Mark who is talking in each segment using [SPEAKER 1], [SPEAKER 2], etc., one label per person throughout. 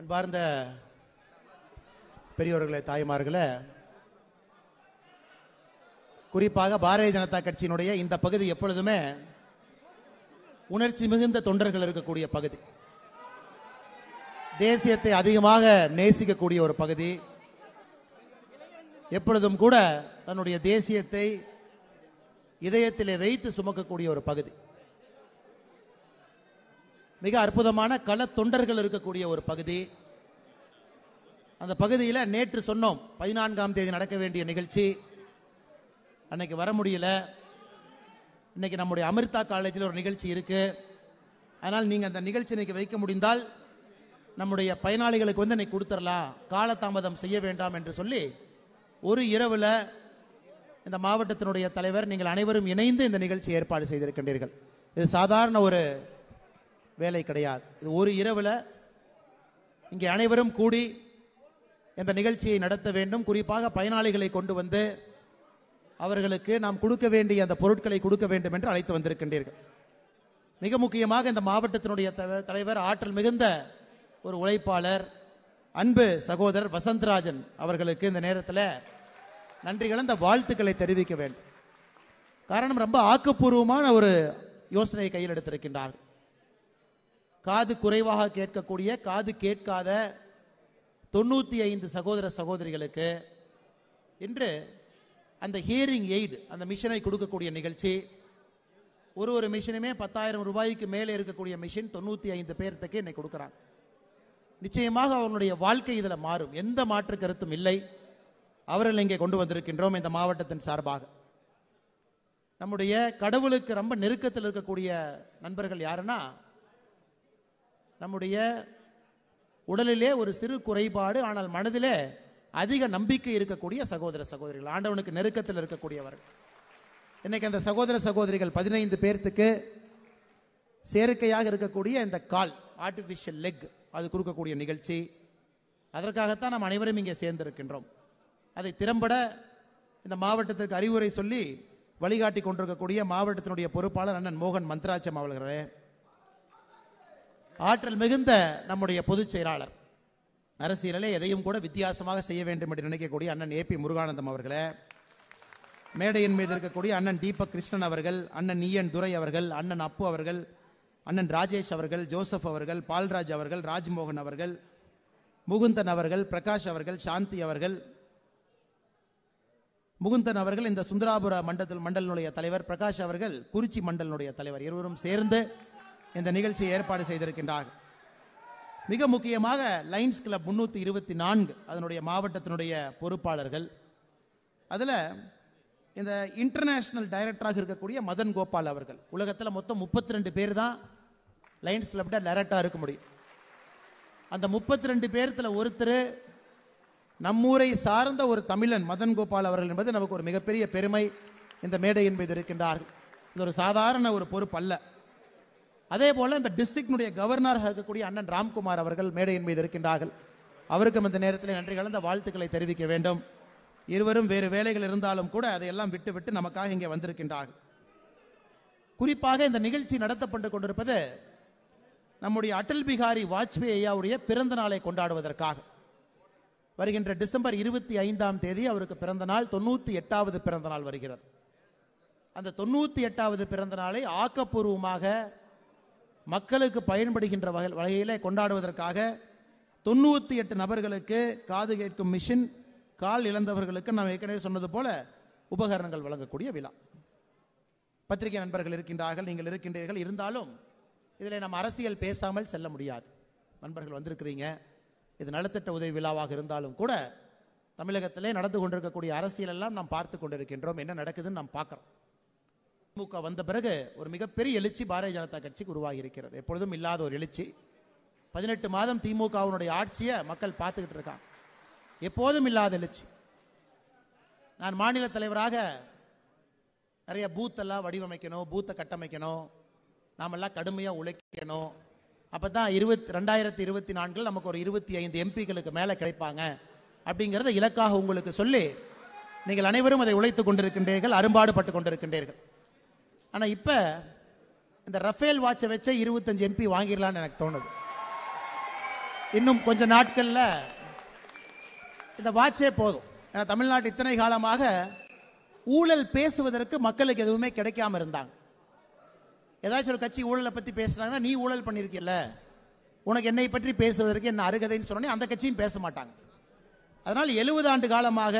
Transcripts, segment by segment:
[SPEAKER 1] அன்பார்ந்த பெரியவர்களே தாய்மார்களே குறிப்பாக பாரதிய ஜனதா கட்சியினுடைய இந்த பகுதி எப்பொழுதுமே உணர்ச்சி மிகுந்த தொண்டர்கள் இருக்கக்கூடிய பகுதி தேசியத்தை அதிகமாக நேசிக்கக்கூடிய ஒரு பகுதி எப்பொழுதும் கூட தன்னுடைய தேசியத்தை இதயத்திலே வைத்து சுமக்கக்கூடிய ஒரு பகுதி மிக அற்புதமான கள தொண்டர்கள் இருக்கக்கூடிய ஒரு பகுதி அந்த பகுதியில் நேற்று சொன்னோம் பதினான்காம் தேதி நடக்க வேண்டிய நிகழ்ச்சி அன்னைக்கு வர முடியல இன்னைக்கு நம்முடைய அமிர்தா காலேஜில் ஒரு நிகழ்ச்சி இருக்குது அதனால் நீங்கள் அந்த நிகழ்ச்சி இன்னைக்கு வைக்க முடிந்தால் நம்முடைய பயனாளிகளுக்கு வந்து இன்னைக்கு கொடுத்துடலாம் காலதாமதம் செய்ய வேண்டாம் என்று சொல்லி ஒரு இரவில் இந்த மாவட்டத்தினுடைய தலைவர் நீங்கள் அனைவரும் இணைந்து இந்த நிகழ்ச்சி ஏற்பாடு செய்திருக்கின்றீர்கள் இது சாதாரண ஒரு வேலை கிடையாது இது ஒரு இரவில் இங்கே அனைவரும் கூடி இந்த நிகழ்ச்சியை நடத்த வேண்டும் குறிப்பாக பயனாளிகளை கொண்டு வந்து அவர்களுக்கு நாம் கொடுக்க வேண்டிய அந்த பொருட்களை கொடுக்க வேண்டும் என்று அழைத்து வந்திருக்கின்றீர்கள் மிக முக்கியமாக இந்த மாவட்டத்தினுடைய தலைவர் ஆற்றல் மிகுந்த ஒரு உழைப்பாளர் அன்பு சகோதரர் வசந்தராஜன் அவர்களுக்கு இந்த நேரத்தில் நன்றி அந்த வாழ்த்துக்களை தெரிவிக்க வேண்டும் காரணம் ரொம்ப ஆக்கப்பூர்வமான ஒரு யோசனையை கையில் எடுத்திருக்கின்றார்கள் காது குறைவாக கேட்கக்கூடிய காது கேட்காத தொண்ணூற்றி ஐந்து சகோதர சகோதரிகளுக்கு இன்று அந்த ஹியரிங் எய்டு அந்த மிஷினை கொடுக்கக்கூடிய நிகழ்ச்சி ஒரு ஒரு மிஷினுமே பத்தாயிரம் ரூபாய்க்கு மேலே இருக்கக்கூடிய மிஷின் தொண்ணூற்றி ஐந்து பேர்த்துக்கு என்னை கொடுக்குறாங்க நிச்சயமாக அவர்களுடைய வாழ்க்கை இதில் மாறும் எந்த மாற்று கருத்தும் இல்லை அவர்கள் இங்கே கொண்டு வந்திருக்கின்றோம் இந்த மாவட்டத்தின் சார்பாக நம்முடைய கடவுளுக்கு ரொம்ப நெருக்கத்தில் இருக்கக்கூடிய நண்பர்கள் யாருன்னா நம்முடைய உடலிலே ஒரு சிறு குறைபாடு ஆனால் மனதிலே அதிக நம்பிக்கை இருக்கக்கூடிய சகோதர சகோதரிகள் ஆண்டவனுக்கு நெருக்கத்தில் இருக்கக்கூடியவர்கள் இன்னைக்கு அந்த சகோதர சகோதரிகள் பதினைந்து பேர்த்துக்கு செயற்கையாக இருக்கக்கூடிய இந்த கால் ஆர்டிபிஷியல் லெக் அது கொடுக்கக்கூடிய நிகழ்ச்சி அதற்காகத்தான் நாம் அனைவரும் இங்கே சேர்ந்திருக்கின்றோம் அதை திறம்பட இந்த மாவட்டத்திற்கு அறிவுரை சொல்லி வழிகாட்டி கொண்டிருக்கக்கூடிய மாவட்டத்தினுடைய பொறுப்பாளர் அண்ணன் மோகன் மந்த்ராச்சம் அவர்களே ஆற்றல் மிகுந்த நம்முடைய பொதுச் செயலாளர் அரசியலில் எதையும் கூட வித்தியாசமாக செய்ய வேண்டும் என்று நினைக்கக்கூடிய அண்ணன் ஏ பி முருகானந்தம் அவர்களே மேடையின் மீது இருக்கக்கூடிய அண்ணன் தீபக் கிருஷ்ணன் அவர்கள் அண்ணன் ஈயன் துரை அவர்கள் அண்ணன் அப்பு அவர்கள் அண்ணன் ராஜேஷ் அவர்கள் ஜோசப் அவர்கள் பால்ராஜ் அவர்கள் ராஜ்மோகன் அவர்கள் முகுந்தன் அவர்கள் பிரகாஷ் அவர்கள் சாந்தி அவர்கள் முகுந்தன் அவர்கள் இந்த சுந்தராபுர மண்டல மண்டலினுடைய தலைவர் பிரகாஷ் அவர்கள் குறிச்சி மண்டலினுடைய தலைவர் இருவரும் சேர்ந்து இந்த நிகழ்ச்சியை ஏற்பாடு செய்திருக்கின்றார்கள் மிக முக்கியமாக லைன்ஸ் கிளப் முன்னூற்றி இருபத்தி நான்கு அதனுடைய மாவட்டத்தினுடைய பொறுப்பாளர்கள் அதில் இந்த இன்டர்நேஷ்னல் டைரக்டராக இருக்கக்கூடிய மதன் கோபால் அவர்கள் உலகத்தில் மொத்தம் முப்பத்தி ரெண்டு பேர் தான் லைன்ஸ் கிளப்ட டைரக்டராக இருக்க முடியும் அந்த முப்பத்தி ரெண்டு பேர்த்தில் ஒருத்தர் நம்மூரை சார்ந்த ஒரு தமிழன் மதன் கோபால் அவர்கள் என்பது நமக்கு ஒரு மிகப்பெரிய பெருமை இந்த மேடையின் மீது இருக்கின்றார்கள் இது ஒரு சாதாரண ஒரு பொறுப்பு அல்ல அதே போல் இந்த டிஸ்ட்ரிக்டினுடைய கவர்னராக இருக்கக்கூடிய அண்ணன் ராம்குமார் அவர்கள் மேடையின் மீது இருக்கின்றார்கள் அவருக்கும் இந்த நேரத்தில் நன்றி கலந்த வாழ்த்துக்களை தெரிவிக்க வேண்டும் இருவரும் வேறு வேலைகள் இருந்தாலும் கூட அதையெல்லாம் விட்டுவிட்டு நமக்காக இங்கே வந்திருக்கின்றார்கள் குறிப்பாக இந்த நிகழ்ச்சி நடத்தப்பட்டு கொண்டிருப்பது நம்முடைய அடல் பிகாரி வாஜ்பேயி ஐயாவுடைய பிறந்த நாளை கொண்டாடுவதற்காக வருகின்ற டிசம்பர் இருபத்தி ஐந்தாம் தேதி அவருக்கு பிறந்த நாள் தொண்ணூற்றி எட்டாவது பிறந்த நாள் வருகிறது அந்த தொண்ணூற்றி எட்டாவது பிறந்த நாளை ஆக்கப்பூர்வமாக மக்களுக்கு பயன்படுகின்ற வகை வகையில் கொண்டாடுவதற்காக தொண்ணூற்றி எட்டு நபர்களுக்கு காது கேட்கும் மிஷின் கால் இழந்தவர்களுக்கு நாம் ஏற்கனவே சொன்னது போல உபகரணங்கள் வழங்கக்கூடிய விழா பத்திரிகை நண்பர்கள் இருக்கின்றார்கள் நீங்கள் இருக்கின்றீர்கள் இருந்தாலும் இதில் நம்ம அரசியல் பேசாமல் செல்ல முடியாது நண்பர்கள் வந்திருக்கிறீங்க இது நலத்திட்ட உதவி விழாவாக இருந்தாலும் கூட தமிழகத்திலே நடந்து கொண்டிருக்கக்கூடிய அரசியலெல்லாம் நாம் பார்த்து கொண்டிருக்கின்றோம் என்ன நடக்குதுன்னு நாம் பார்க்குறோம் திமுக வந்த பிறகு ஒரு மிகப்பெரிய எழுச்சி பாரதிய ஜனதா கட்சிக்கு உருவாகி இருக்கிறது எப்பொழுதும் இல்லாத ஒரு எழுச்சி பதினெட்டு மாதம் திமுகவுடைய ஆட்சியை மக்கள் பார்த்துக்கிட்டு இருக்காங்க எப்போதும் இல்லாத எழுச்சி நான் மாநில தலைவராக நிறைய பூத்தெல்லாம் வடிவமைக்கணும் பூத்தை கட்டமைக்கணும் நாமெல்லாம் கடுமையாக உழைக்கணும் அப்போ தான் இருபத்தி ரெண்டாயிரத்தி இருபத்தி நான்கில் நமக்கு ஒரு இருபத்தி ஐந்து எம்பிகளுக்கு மேலே கிடைப்பாங்க அப்படிங்கிறத இலக்காக உங்களுக்கு சொல்லி நீங்கள் அனைவரும் அதை உழைத்து கொண்டிருக்கின்றீர்கள் அரும்பாடுபட்டு கொண்டிருக்கின்றீர்கள் ஆனால் இப்போ இந்த ரஃபேல் வாட்சை வச்சே இருபத்தஞ்சு எம்பி வாங்கிடலான்னு எனக்கு தோணுது இன்னும் கொஞ்ச நாட்களில் இந்த வாட்சே போதும் ஏன்னா தமிழ்நாட்டு இத்தனை காலமாக ஊழல் பேசுவதற்கு மக்களுக்கு எதுவுமே கிடைக்காம இருந்தாங்க ஏதாச்சும் ஒரு கட்சி ஊழலை பற்றி பேசுகிறாங்கன்னா நீ ஊழல் பண்ணியிருக்கில்ல உனக்கு என்னை பற்றி பேசுவதற்கு என்ன அருகதைன்னு சொன்னோன்னே அந்த கட்சியும் பேச மாட்டாங்க அதனால் எழுபது ஆண்டு காலமாக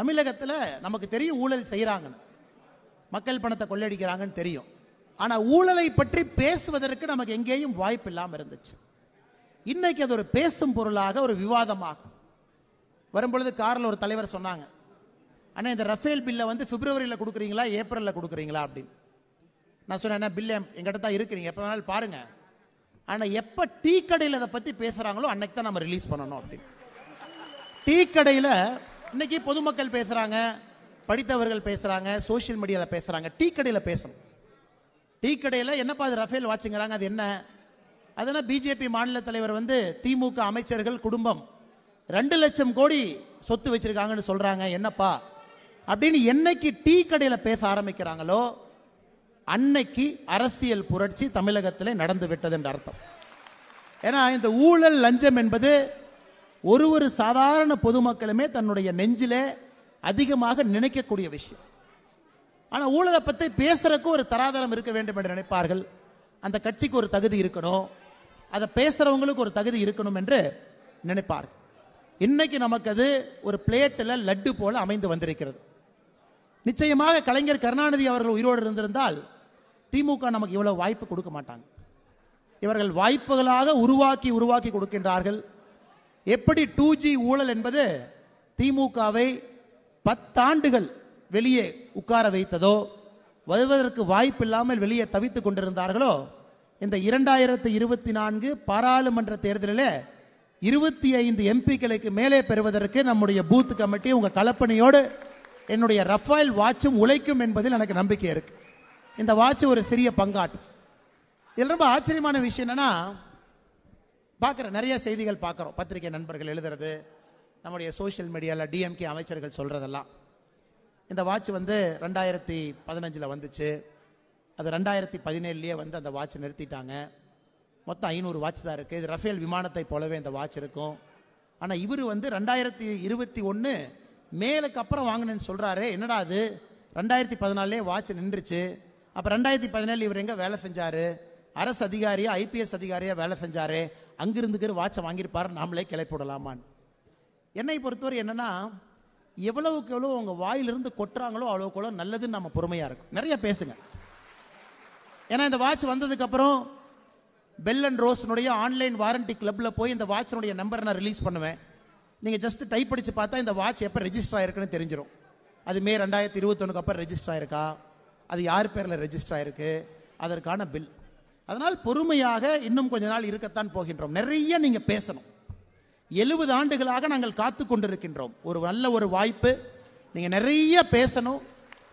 [SPEAKER 1] தமிழகத்தில் நமக்கு தெரியும் ஊழல் செய்கிறாங்கன்னு மக்கள் பணத்தை கொள்ளடிக்கிறாங்கன்னு தெரியும் ஆனால் ஊழலை பற்றி பேசுவதற்கு நமக்கு எங்கேயும் வாய்ப்பு இல்லாமல் இருந்துச்சு இன்னைக்கு அது ஒரு பேசும் பொருளாக ஒரு விவாதமாகும் வரும்பொழுது காரில் ஒரு தலைவர் சொன்னாங்க ஆனால் இந்த ரஃபேல் பில்லை வந்து பிப்ரவரியில் கொடுக்குறீங்களா ஏப்ரலில் கொடுக்குறீங்களா அப்படின்னு நான் சொன்னேன் பில் எங்கிட்ட தான் இருக்கிறீங்க எப்போ வேணாலும் பாருங்கள் ஆனால் எப்போ டீ கடையில் அதை பற்றி பேசுகிறாங்களோ அன்னைக்கு தான் நம்ம ரிலீஸ் பண்ணணும் அப்படின்னு டீ கடையில் இன்னைக்கு பொதுமக்கள் பேசுகிறாங்க படித்தவர்கள் பேசுகிறாங்க சோஷியல் மீடியாவில் பேசுகிறாங்க டீ கடையில் பேசணும் டீ கடையில் என்னப்பா அது ரஃபேல் வாட்சுங்கிறாங்க அது என்ன அதனால் பிஜேபி மாநில தலைவர் வந்து திமுக அமைச்சர்கள் குடும்பம் ரெண்டு லட்சம் கோடி சொத்து வச்சிருக்காங்கன்னு சொல்கிறாங்க என்னப்பா அப்படின்னு என்னைக்கு டீ கடையில் பேச ஆரம்பிக்கிறாங்களோ அன்னைக்கு அரசியல் புரட்சி தமிழகத்தில் நடந்து விட்டது என்ற அர்த்தம் ஏன்னா இந்த ஊழல் லஞ்சம் என்பது ஒரு ஒரு சாதாரண பொதுமக்களுமே தன்னுடைய நெஞ்சிலே அதிகமாக நினைக்கக்கூடிய விஷயம் ஆனால் ஊழலை பற்றி பேசுறதுக்கு ஒரு தராதரம் இருக்க வேண்டும் என்று நினைப்பார்கள் அந்த கட்சிக்கு ஒரு தகுதி இருக்கணும் அதை பேசுறவங்களுக்கு ஒரு தகுதி இருக்கணும் என்று நினைப்பார்கள் இன்னைக்கு நமக்கு அது ஒரு பிளேட்டில் லட்டு போல அமைந்து வந்திருக்கிறது நிச்சயமாக கலைஞர் கருணாநிதி அவர்கள் உயிரோடு இருந்திருந்தால் திமுக நமக்கு இவ்வளவு வாய்ப்பு கொடுக்க மாட்டாங்க இவர்கள் வாய்ப்புகளாக உருவாக்கி உருவாக்கி கொடுக்கின்றார்கள் எப்படி டூ ஜி ஊழல் என்பது திமுகவை பத்தாண்டுகள் வெளியே உட்கார வைத்ததோ வருவதற்கு வாய்ப்பில்லாமல் வெளியே தவித்துக் கொண்டிருந்தார்களோ இந்த இரண்டாயிரத்து இருபத்தி நான்கு பாராளுமன்ற தேர்தலில் இருபத்தி ஐந்து எம்பிக்களுக்கு மேலே பெறுவதற்கு நம்முடைய பூத் கமிட்டி உங்கள் கலப்பணியோடு என்னுடைய ரஃபாயில் வாட்சும் உழைக்கும் என்பதில் எனக்கு நம்பிக்கை இருக்கு இந்த வாட்ச் ஒரு சிறிய பங்காட்டு இதில் ரொம்ப ஆச்சரியமான விஷயம் என்னன்னா பார்க்குற நிறைய செய்திகள் பார்க்குறோம் பத்திரிகை நண்பர்கள் எழுதுறது நம்முடைய சோஷியல் மீடியாவில் டிஎம்கே அமைச்சர்கள் சொல்கிறதெல்லாம் இந்த வாட்ச் வந்து ரெண்டாயிரத்தி பதினஞ்சில் வந்துச்சு அது ரெண்டாயிரத்தி பதினேழுலேயே வந்து அந்த வாட்ச் நிறுத்திட்டாங்க மொத்தம் ஐநூறு வாட்ச் தான் இருக்குது இது ரஃபேல் விமானத்தை போலவே இந்த வாட்ச் இருக்கும் ஆனால் இவர் வந்து ரெண்டாயிரத்தி இருபத்தி ஒன்று மேலுக்கு அப்புறம் வாங்கினேன்னு சொல்கிறாரு என்னடா அது ரெண்டாயிரத்தி பதினாலே வாட்ச் நின்றுச்சு அப்போ ரெண்டாயிரத்தி பதினேழு இவர் எங்கே வேலை செஞ்சார் அரசு அதிகாரியாக ஐபிஎஸ் அதிகாரியாக வேலை செஞ்சார் அங்கிருந்துக்கிற வாட்சை வாங்கியிருப்பார் நாமளே கிளப்பிவிடலாமான்னு என்னை பொறுத்தவரை என்னென்னா எவ்வளவுக்கு எவ்வளோ உங்கள் வாயிலிருந்து கொட்டுறாங்களோ அவ்வளோக்கு எவ்வளோ நல்லதுன்னு நம்ம பொறுமையாக இருக்கும் நிறைய பேசுங்க ஏன்னா இந்த வாட்ச் வந்ததுக்கப்புறம் பெல் அண்ட் ரோஸ்னுடைய ஆன்லைன் வாரண்டி கிளப்பில் போய் இந்த வாட்சினுடைய நம்பரை நான் ரிலீஸ் பண்ணுவேன் நீங்கள் ஜஸ்ட் டைப் அடித்து பார்த்தா இந்த வாட்ச் எப்போ ரெஜிஸ்டர் ஆயிருக்குன்னு தெரிஞ்சிடும் அது மே ரெண்டாயிரத்தி இருபத்தொன்னுக்கு அப்புறம் ரெஜிஸ்டர் ஆயிருக்கா அது யார் பேரில் ரெஜிஸ்டர் ஆயிருக்கு அதற்கான பில் அதனால் பொறுமையாக இன்னும் கொஞ்ச நாள் இருக்கத்தான் போகின்றோம் நிறைய நீங்கள் பேசணும் எழுபது ஆண்டுகளாக நாங்கள் காத்து கொண்டிருக்கின்றோம் ஒரு நல்ல ஒரு வாய்ப்பு நீங்கள் நிறைய பேசணும்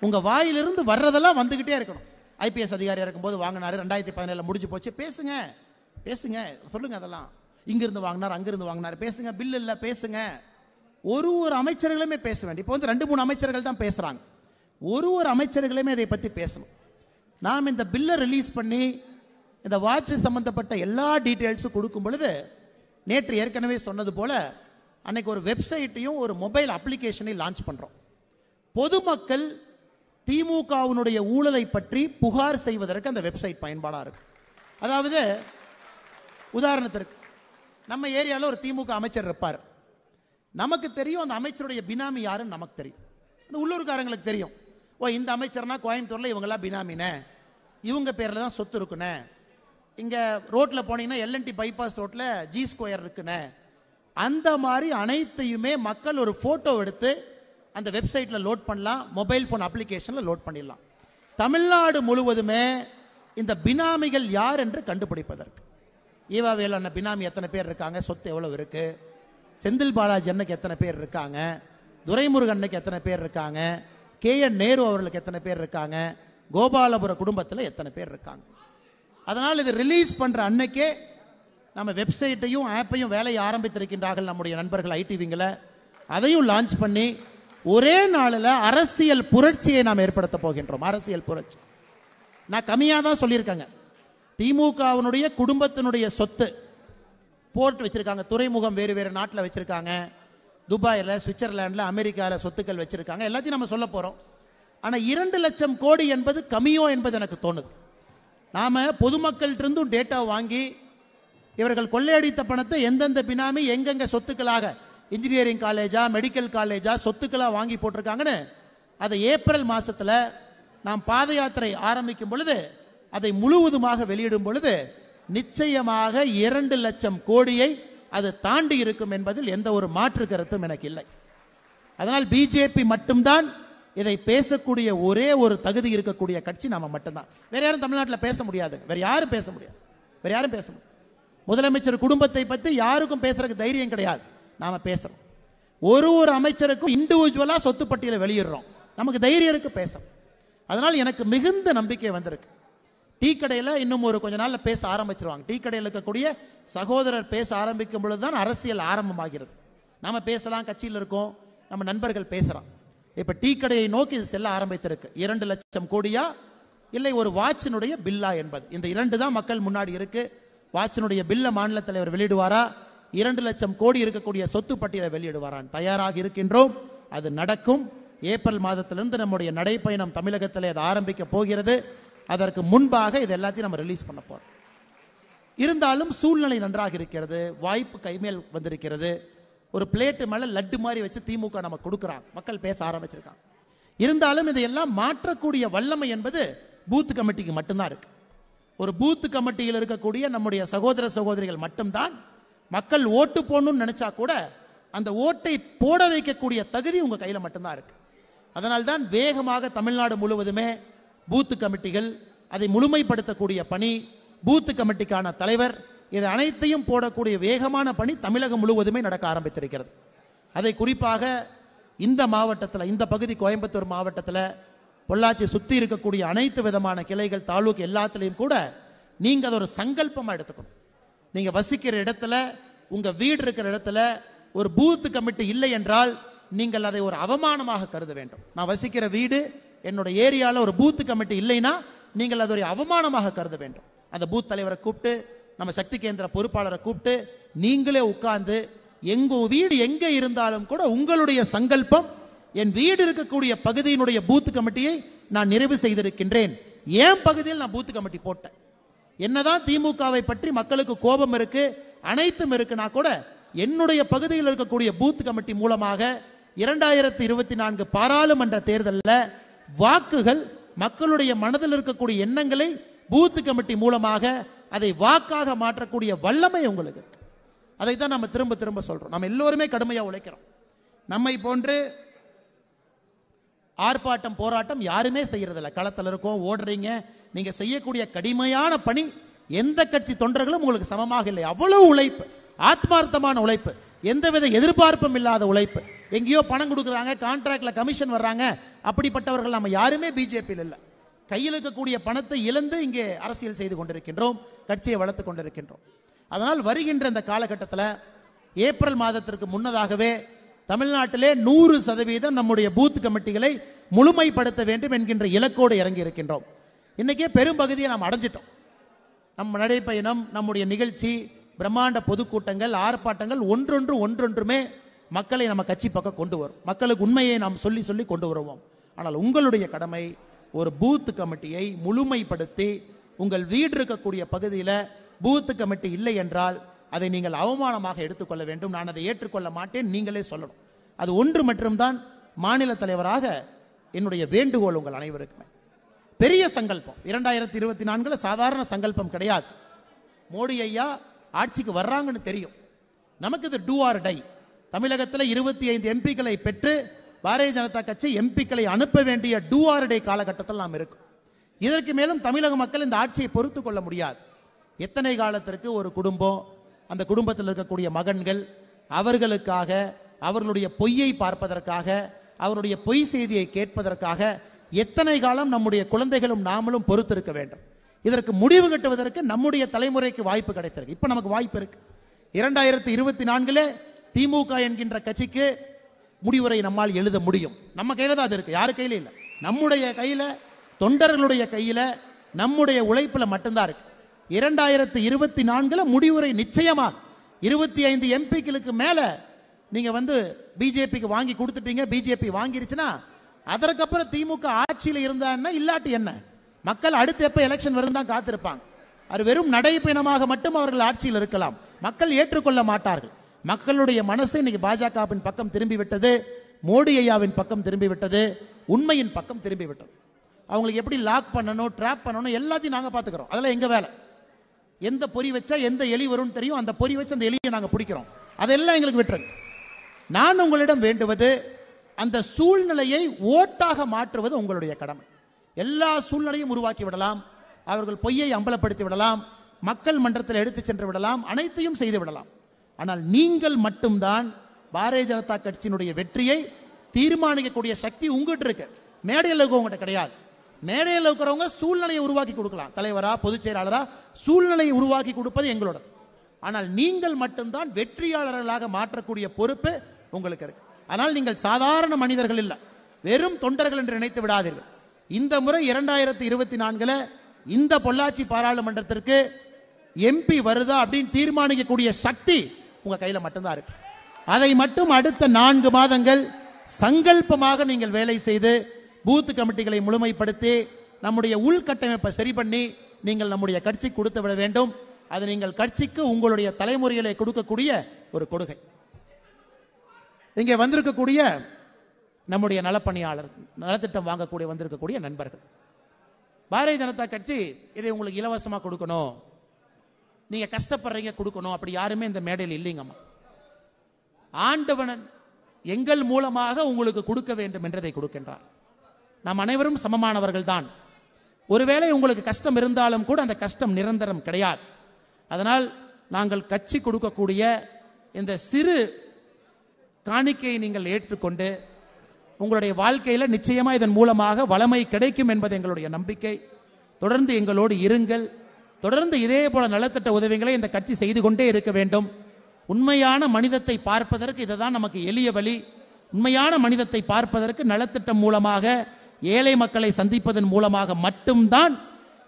[SPEAKER 1] உங்கள் வாயிலிருந்து வர்றதெல்லாம் வந்துக்கிட்டே இருக்கணும் ஐபிஎஸ் அதிகாரியாக இருக்கும்போது வாங்கினார் ரெண்டாயிரத்தி பதினேழில் முடிஞ்சு போச்சு பேசுங்க பேசுங்க சொல்லுங்கள் அதெல்லாம் இங்கிருந்து வாங்கினார் அங்கிருந்து வாங்கினார் பேசுங்க பில் இல்லை பேசுங்க ஒரு ஒரு அமைச்சர்களுமே பேச வேண்டும் இப்போ வந்து ரெண்டு மூணு அமைச்சர்கள் தான் பேசுகிறாங்க ஒரு ஒரு அமைச்சர்களுமே இதை பற்றி பேசணும் நாம் இந்த பில்லை ரிலீஸ் பண்ணி இந்த வாட்ச் சம்மந்தப்பட்ட எல்லா டீட்டெயில்ஸும் கொடுக்கும் பொழுது நேற்று ஏற்கனவே சொன்னது போல் அன்னைக்கு ஒரு வெப்சைட்டையும் ஒரு மொபைல் அப்ளிகேஷனையும் லான்ச் பண்ணுறோம் பொதுமக்கள் திமுகவினுடைய ஊழலை பற்றி புகார் செய்வதற்கு அந்த வெப்சைட் பயன்பாடாக இருக்கும் அதாவது உதாரணத்திற்கு நம்ம ஏரியாவில் ஒரு திமுக அமைச்சர் இருப்பார் நமக்கு தெரியும் அந்த அமைச்சருடைய பினாமி யாருன்னு நமக்கு தெரியும் அந்த உள்ளூர்காரங்களுக்கு தெரியும் ஓ இந்த அமைச்சர்னா கோயம்புத்தூரில் இவங்கெல்லாம் பினாமினே இவங்க பேரில் தான் சொத்து இருக்குண்ணே இங்கே ரோட்டில் போனீங்கன்னா எல்என்டி பைபாஸ் ரோட்டில் ஜி ஸ்கொயர் இருக்குண்ணே அந்த மாதிரி அனைத்தையுமே மக்கள் ஒரு ஃபோட்டோ எடுத்து அந்த வெப்சைட்டில் லோட் பண்ணலாம் மொபைல் ஃபோன் அப்ளிகேஷனில் லோட் பண்ணிடலாம் தமிழ்நாடு முழுவதுமே இந்த பினாமிகள் யார் என்று கண்டுபிடிப்பதற்கு ஈவாவேலான பினாமி எத்தனை பேர் இருக்காங்க சொத்து எவ்வளோ இருக்குது செந்தில் பாலாஜி அன்னைக்கு எத்தனை பேர் இருக்காங்க அன்னைக்கு எத்தனை பேர் இருக்காங்க கே என் நேரு அவர்களுக்கு எத்தனை பேர் இருக்காங்க கோபாலபுர குடும்பத்தில் எத்தனை பேர் இருக்காங்க அதனால் இது ரிலீஸ் பண்ணுற அன்னைக்கே நம்ம வெப்சைட்டையும் ஆப்பையும் வேலையை ஆரம்பித்திருக்கின்றார்கள் நம்முடைய நண்பர்கள் ஐடிவிங்களை அதையும் லான்ச் பண்ணி ஒரே நாளில் அரசியல் புரட்சியை நாம் ஏற்படுத்த போகின்றோம் அரசியல் புரட்சி நான் கம்மியாக தான் சொல்லியிருக்கேங்க திமுகவினுடைய குடும்பத்தினுடைய சொத்து போர்ட் வச்சுருக்காங்க துறைமுகம் வேறு வேறு நாட்டில் வச்சுருக்காங்க துபாயில் சுவிட்சர்லாண்டில் அமெரிக்காவில் சொத்துக்கள் வச்சுருக்காங்க எல்லாத்தையும் நம்ம சொல்ல போகிறோம் ஆனால் இரண்டு லட்சம் கோடி என்பது கம்மியோ என்பது எனக்கு தோணுது நாம் பொதுமக்கள்கிட்டருந்தும் டேட்டா வாங்கி இவர்கள் கொள்ளையடித்த பணத்தை எந்தெந்த பினாமி எங்கெங்கே சொத்துக்களாக இன்ஜினியரிங் காலேஜா மெடிக்கல் காலேஜா சொத்துக்களாக வாங்கி போட்டிருக்காங்கன்னு அதை ஏப்ரல் மாதத்தில் நாம் பாத யாத்திரை ஆரம்பிக்கும் பொழுது அதை முழுவதுமாக வெளியிடும் பொழுது நிச்சயமாக இரண்டு லட்சம் கோடியை அது தாண்டி இருக்கும் என்பதில் எந்த ஒரு மாற்று கருத்தும் எனக்கு இல்லை அதனால் பிஜேபி மட்டும்தான் இதை பேசக்கூடிய ஒரே ஒரு தகுதி இருக்கக்கூடிய கட்சி நாம மட்டும்தான் வேற யாரும் தமிழ்நாட்டில் பேச முடியாது வேற யாரும் பேச முடியாது வேற யாரும் பேச முடியாது முதலமைச்சர் குடும்பத்தை பற்றி யாருக்கும் பேசுறதுக்கு தைரியம் கிடையாது நாம பேசுறோம் ஒரு ஒரு அமைச்சருக்கும் இண்டிவிஜுவலா சொத்து பட்டியலை வெளியிடுறோம் நமக்கு தைரியம் இருக்கு பேசுறோம் அதனால் எனக்கு மிகுந்த நம்பிக்கை வந்திருக்கு டீ கடையில் இன்னும் ஒரு கொஞ்ச நாளில் பேச ஆரம்பிச்சிருவாங்க டீ கடையில் இருக்கக்கூடிய சகோதரர் பேச ஆரம்பிக்கும் பொழுதுதான் தான் அரசியல் ஆரம்பமாகிறது நாம பேசலாம் கட்சியில் இருக்கோம் நம்ம நண்பர்கள் பேசுகிறோம் இப்போ டீ கடையை நோக்கி இது செல்ல ஆரம்பித்திருக்கு இரண்டு லட்சம் கோடியா இல்லை ஒரு வாட்சினுடைய பில்லா என்பது இந்த இரண்டு தான் மக்கள் முன்னாடி இருக்கு வாட்சினுடைய பில்லை மாநில தலைவர் வெளியிடுவாரா இரண்டு லட்சம் கோடி இருக்கக்கூடிய சொத்து பட்டியலை வெளியிடுவாரான் தயாராக இருக்கின்றோம் அது நடக்கும் ஏப்ரல் மாதத்திலிருந்து நம்முடைய நடைப்பயணம் தமிழகத்தில் அது ஆரம்பிக்க போகிறது அதற்கு முன்பாக இது எல்லாத்தையும் நம்ம ரிலீஸ் பண்ண போறோம் இருந்தாலும் சூழ்நிலை நன்றாக இருக்கிறது வாய்ப்பு கைமேல் வந்திருக்கிறது ஒரு பிளேட்டு மேலே லட்டு மாதிரி வச்சு திமுக நம்ம கொடுக்குறாங்க மக்கள் பேச ஆரம்பிச்சிருக்காங்க இருந்தாலும் இதையெல்லாம் மாற்றக்கூடிய வல்லமை என்பது பூத் கமிட்டிக்கு மட்டும்தான் இருக்கு ஒரு பூத் கமிட்டியில் இருக்கக்கூடிய நம்முடைய சகோதர சகோதரிகள் மட்டும்தான் மக்கள் ஓட்டு போடணும்னு நினைச்சா கூட அந்த ஓட்டை போட வைக்கக்கூடிய தகுதி உங்க கையில மட்டும்தான் இருக்கு அதனால்தான் வேகமாக தமிழ்நாடு முழுவதுமே பூத்து கமிட்டிகள் அதை முழுமைப்படுத்தக்கூடிய பணி பூத்து கமிட்டிக்கான தலைவர் இது அனைத்தையும் போடக்கூடிய வேகமான பணி தமிழகம் முழுவதுமே நடக்க ஆரம்பித்திருக்கிறது அதை குறிப்பாக இந்த மாவட்டத்தில் இந்த பகுதி கோயம்புத்தூர் மாவட்டத்தில் பொள்ளாச்சி சுற்றி இருக்கக்கூடிய அனைத்து விதமான கிளைகள் தாலுக்கு எல்லாத்துலேயும் கூட நீங்கள் அதை ஒரு சங்கல்பமாக எடுத்துக்கணும் நீங்கள் வசிக்கிற இடத்துல உங்கள் வீடு இருக்கிற இடத்துல ஒரு பூத்து கமிட்டி இல்லை என்றால் நீங்கள் அதை ஒரு அவமானமாக கருத வேண்டும் நான் வசிக்கிற வீடு என்னோட ஏரியாவில் ஒரு பூத்து கமிட்டி இல்லைன்னா நீங்கள் அதை ஒரு அவமானமாக கருத வேண்டும் அந்த பூத் தலைவரை கூப்பிட்டு நம்ம சக்தி கேந்திர பொறுப்பாளரை கூப்பிட்டு நீங்களே உட்கார்ந்து எங்க வீடு எங்க இருந்தாலும் கூட உங்களுடைய சங்கல்பம் என் வீடு இருக்கக்கூடிய பகுதியினுடைய பூத்து கமிட்டியை நான் நிறைவு செய்திருக்கின்றேன் என் பகுதியில் நான் பூத்து கமிட்டி போட்டேன் என்னதான் திமுகவை பற்றி மக்களுக்கு கோபம் இருக்கு அனைத்தும் இருக்குன்னா கூட என்னுடைய பகுதியில் இருக்கக்கூடிய பூத் கமிட்டி மூலமாக இரண்டாயிரத்தி இருபத்தி நான்கு பாராளுமன்ற தேர்தலில் வாக்குகள் மக்களுடைய மனதில் இருக்கக்கூடிய எண்ணங்களை பூத் கமிட்டி மூலமாக அதை வாக்காக மாற்றக்கூடிய வல்லமை உங்களுக்கு இருக்கு அதை தான் நம்ம திரும்ப திரும்ப சொல்கிறோம் நம்ம எல்லோருமே கடுமையாக உழைக்கிறோம் நம்மை போன்று ஆர்ப்பாட்டம் போராட்டம் யாருமே செய்கிறதில்ல களத்தில் இருக்கோம் ஓடுறீங்க நீங்கள் செய்யக்கூடிய கடுமையான பணி எந்த கட்சி தொண்டர்களும் உங்களுக்கு சமமாக இல்லை அவ்வளவு உழைப்பு ஆத்மார்த்தமான உழைப்பு எந்தவித எதிர்பார்ப்பும் இல்லாத உழைப்பு எங்கேயோ பணம் கொடுக்குறாங்க கான்ட்ராக்டில் கமிஷன் வர்றாங்க அப்படிப்பட்டவர்கள் நம்ம யாருமே பிஜேபியில் இல்லை கையில் இருக்கக்கூடிய பணத்தை இழந்து இங்கே அரசியல் செய்து கொண்டிருக்கின்றோம் கட்சியை வளர்த்து கொண்டிருக்கின்றோம் அதனால் வருகின்ற இந்த காலகட்டத்தில் ஏப்ரல் மாதத்திற்கு முன்னதாகவே தமிழ்நாட்டிலே நூறு சதவீதம் நம்முடைய பூத் கமிட்டிகளை முழுமைப்படுத்த வேண்டும் என்கின்ற இலக்கோடு இறங்கி இருக்கின்றோம் இன்றைக்கே பெரும்பகுதியை நாம் அடைஞ்சிட்டோம் நம் நடைப்பயணம் நம்முடைய நிகழ்ச்சி பிரம்மாண்ட பொதுக்கூட்டங்கள் ஆர்ப்பாட்டங்கள் ஒன்றொன்று ஒன்றொன்றுமே மக்களை நம்ம கட்சி பக்கம் கொண்டு வரும் மக்களுக்கு உண்மையை நாம் சொல்லி சொல்லி கொண்டு வருவோம் ஆனால் உங்களுடைய கடமை ஒரு பூத் கமிட்டியை முழுமைப்படுத்தி உங்கள் வீடு இருக்கக்கூடிய பகுதியில் பூத் கமிட்டி இல்லை என்றால் அதை நீங்கள் அவமானமாக எடுத்துக்கொள்ள வேண்டும் நான் அதை ஏற்றுக்கொள்ள மாட்டேன் நீங்களே சொல்லணும் அது ஒன்று மட்டும்தான் மாநில தலைவராக என்னுடைய வேண்டுகோள் உங்கள் அனைவருக்குமே பெரிய சங்கல்பம் இரண்டாயிரத்தி இருபத்தி நான்குல சாதாரண சங்கல்பம் கிடையாது மோடி ஐயா ஆட்சிக்கு வர்றாங்கன்னு தெரியும் நமக்கு இது டூ ஆர் டை தமிழகத்தில் இருபத்தி ஐந்து எம்பிக்களை பெற்று பாரதிய ஜனதா கட்சி எம்பிக்களை அனுப்ப வேண்டிய டூஆர்டே காலகட்டத்தில் நாம் இருக்கும் இதற்கு மேலும் தமிழக மக்கள் இந்த ஆட்சியை பொறுத்து கொள்ள முடியாது எத்தனை காலத்திற்கு ஒரு குடும்பம் அந்த குடும்பத்தில் இருக்கக்கூடிய மகன்கள் அவர்களுக்காக அவர்களுடைய பொய்யை பார்ப்பதற்காக அவருடைய பொய் செய்தியை கேட்பதற்காக எத்தனை காலம் நம்முடைய குழந்தைகளும் நாமளும் பொறுத்திருக்க வேண்டும் இதற்கு முடிவு கட்டுவதற்கு நம்முடைய தலைமுறைக்கு வாய்ப்பு கிடைத்திருக்கு இப்போ நமக்கு வாய்ப்பு இருக்கு இரண்டாயிரத்தி இருபத்தி நான்கில் திமுக என்கின்ற கட்சிக்கு முடிவுரை நம்மால் எழுத முடியும் நம்ம கையில் தான் அது இருக்குது யார் கையில இல்லை நம்முடைய கையில் தொண்டர்களுடைய கையில் நம்முடைய உழைப்பில் மட்டும்தான் இருக்குது இரண்டாயிரத்து இருபத்தி நான்கில் முடிவுரை நிச்சயமாக இருபத்தி ஐந்து எம்பிக்களுக்கு மேலே நீங்கள் வந்து பிஜேபிக்கு வாங்கி கொடுத்துட்டீங்க பிஜேபி வாங்கிருச்சுன்னா அதற்கப்புறம் திமுக ஆட்சியில் இருந்தான்னா இல்லாட்டி என்ன மக்கள் அடுத்து எப்போ எலெக்ஷன் வரும் தான் காத்திருப்பாங்க அது வெறும் நடைப்பயணமாக மட்டும் அவர்கள் ஆட்சியில் இருக்கலாம் மக்கள் ஏற்றுக்கொள்ள மாட்டார்கள் மக்களுடைய மனசு இன்னைக்கு பாஜகவின் பக்கம் திரும்பிவிட்டது மோடி ஐயாவின் பக்கம் திரும்பிவிட்டது உண்மையின் பக்கம் திரும்பிவிட்டது அவங்களுக்கு எப்படி லாக் பண்ணணும் ட்ராப் பண்ணணும் எல்லாத்தையும் நாங்கள் பார்த்துக்கிறோம் அதெல்லாம் எங்கள் வேலை எந்த பொறி வச்சா எந்த எலி வரும்னு தெரியும் அந்த பொறி வச்சு அந்த எலியை நாங்கள் பிடிக்கிறோம் அதெல்லாம் எங்களுக்கு விட்டுருங்க நான் உங்களிடம் வேண்டுவது அந்த சூழ்நிலையை ஓட்டாக மாற்றுவது உங்களுடைய கடமை எல்லா சூழ்நிலையும் உருவாக்கி விடலாம் அவர்கள் பொய்யை அம்பலப்படுத்தி விடலாம் மக்கள் மன்றத்தில் எடுத்து சென்று விடலாம் அனைத்தையும் செய்து விடலாம் ஆனால் நீங்கள் மட்டும்தான் பாரதிய ஜனதா கட்சியினுடைய வெற்றியை தீர்மானிக்கக்கூடிய சக்தி உங்ககிட்ட இருக்கு மேடையில் இருக்கவங்ககிட்ட கிடையாது மேடையில் இருக்கிறவங்க சூழ்நிலையை உருவாக்கி கொடுக்கலாம் தலைவரா பொதுச் செயலாளரா சூழ்நிலையை உருவாக்கி கொடுப்பது எங்களோட ஆனால் நீங்கள் மட்டும்தான் வெற்றியாளர்களாக மாற்றக்கூடிய பொறுப்பு உங்களுக்கு இருக்கு ஆனால் நீங்கள் சாதாரண மனிதர்கள் இல்லை வெறும் தொண்டர்கள் என்று நினைத்து விடாதீர்கள் இந்த முறை இரண்டாயிரத்தி இருபத்தி நான்கில் இந்த பொள்ளாச்சி பாராளுமன்றத்திற்கு எம்பி வருதா அப்படின்னு தீர்மானிக்கக்கூடிய சக்தி உங்கள் கையில் மட்டும்தான் இருக்கு அதை மட்டும் அடுத்த நான்கு மாதங்கள் சங்கல்பமாக நீங்கள் வேலை செய்து பூத்து கமிட்டிகளை முழுமைப்படுத்தி நம்முடைய உள்கட்டமைப்பை சரி பண்ணி நீங்கள் நம்முடைய கட்சி கொடுத்து விட வேண்டும் அது நீங்கள் கட்சிக்கு உங்களுடைய தலைமுறைகளை கொடுக்கக்கூடிய ஒரு கொடுகை இங்கே வந்திருக்கக்கூடிய நம்முடைய நலப்பணியாளர் நலத்திட்டம் வாங்கக்கூடிய வந்திருக்கக்கூடிய நண்பர்கள் பாரதிய ஜனதா கட்சி இதை உங்களுக்கு இலவசமாக கொடுக்கணும் நீங்கள் கஷ்டப்படுறீங்க கொடுக்கணும் அப்படி யாருமே இந்த மேடையில் இல்லைங்கம்மா ஆண்டவனன் எங்கள் மூலமாக உங்களுக்கு கொடுக்க வேண்டும் என்றதை கொடுக்கின்றார் நாம் அனைவரும் சமமானவர்கள் தான் ஒருவேளை உங்களுக்கு கஷ்டம் இருந்தாலும் கூட அந்த கஷ்டம் நிரந்தரம் கிடையாது அதனால் நாங்கள் கட்சி கொடுக்கக்கூடிய இந்த சிறு காணிக்கையை நீங்கள் ஏற்றுக்கொண்டு உங்களுடைய வாழ்க்கையில் நிச்சயமாக இதன் மூலமாக வளமை கிடைக்கும் என்பது எங்களுடைய நம்பிக்கை தொடர்ந்து எங்களோடு இருங்கள் தொடர்ந்து இதே போல நலத்திட்ட உதவிகளை இந்த கட்சி செய்து கொண்டே இருக்க வேண்டும் உண்மையான மனிதத்தை பார்ப்பதற்கு இதை நமக்கு எளிய வழி உண்மையான மனிதத்தை பார்ப்பதற்கு நலத்திட்டம் மூலமாக ஏழை மக்களை சந்திப்பதன் மூலமாக மட்டும்தான்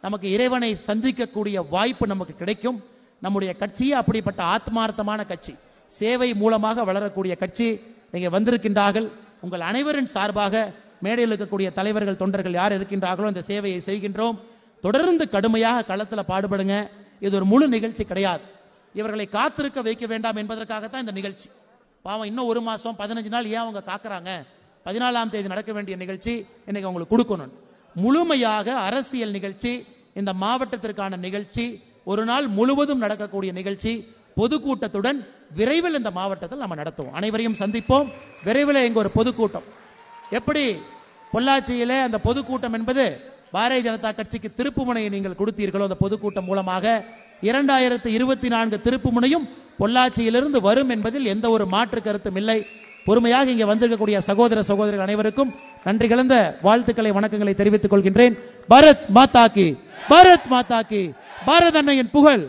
[SPEAKER 1] நமக்கு இறைவனை சந்திக்கக்கூடிய வாய்ப்பு நமக்கு கிடைக்கும் நம்முடைய கட்சி அப்படிப்பட்ட ஆத்மார்த்தமான கட்சி சேவை மூலமாக வளரக்கூடிய கட்சி நீங்கள் வந்திருக்கின்றார்கள் உங்கள் அனைவரின் சார்பாக மேடையில் இருக்கக்கூடிய தலைவர்கள் தொண்டர்கள் யார் இருக்கின்றார்களோ அந்த சேவையை செய்கின்றோம் தொடர்ந்து கடுமையாக களத்தில் பாடுபடுங்க இது ஒரு முழு நிகழ்ச்சி கிடையாது இவர்களை காத்திருக்க வைக்க வேண்டாம் என்பதற்காகத்தான் இந்த நிகழ்ச்சி பாவம் இன்னும் ஒரு மாதம் பதினஞ்சு நாள் ஏன் அவங்க காக்குறாங்க பதினாலாம் தேதி நடக்க வேண்டிய நிகழ்ச்சி இன்னைக்கு அவங்களுக்கு கொடுக்கணும் முழுமையாக அரசியல் நிகழ்ச்சி இந்த மாவட்டத்திற்கான நிகழ்ச்சி ஒரு நாள் முழுவதும் நடக்கக்கூடிய நிகழ்ச்சி பொதுக்கூட்டத்துடன் விரைவில் இந்த மாவட்டத்தில் நம்ம நடத்துவோம் அனைவரையும் சந்திப்போம் விரைவில் எங்கள் ஒரு பொதுக்கூட்டம் எப்படி பொள்ளாச்சியில் அந்த பொதுக்கூட்டம் என்பது பாரதிய ஜனதா கட்சிக்கு திருப்புமுனையை நீங்கள் கொடுத்தீர்களோ அந்த பொதுக்கூட்டம் மூலமாக இரண்டாயிரத்தி இருபத்தி நான்கு திருப்புமுனையும் பொள்ளாச்சியிலிருந்து வரும் என்பதில் எந்த ஒரு மாற்று கருத்தும் இல்லை பொறுமையாக இங்கே வந்திருக்கக்கூடிய சகோதர சகோதரிகள் அனைவருக்கும் நன்றி கலந்த வாழ்த்துக்களை வணக்கங்களை தெரிவித்துக் கொள்கின்றேன் பாரத் மாதாக்கி பாரத் மாதாக்கி பாரத அன்னையின் புகழ்